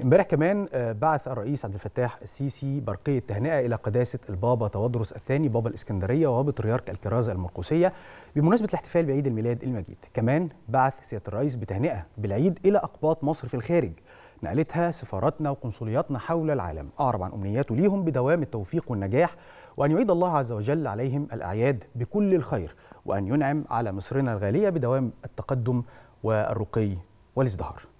امبارح كمان آه، بعث الرئيس عبد الفتاح السيسي برقية تهنئة إلى قداسة البابا تودرس الثاني بابا الإسكندرية وبطريرك الكرازة المرقوسية بمناسبة الاحتفال بعيد الميلاد المجيد كمان بعث سيادة الرئيس بتهنئة بالعيد إلى أقباط مصر في الخارج نقلتها سفاراتنا وقنصلياتنا حول العالم أعرب عن أمنياته ليهم بدوام التوفيق والنجاح وأن يعيد الله عز وجل عليهم الأعياد بكل الخير وأن ينعم على مصرنا الغالية بدوام التقدم والرقي والازدهار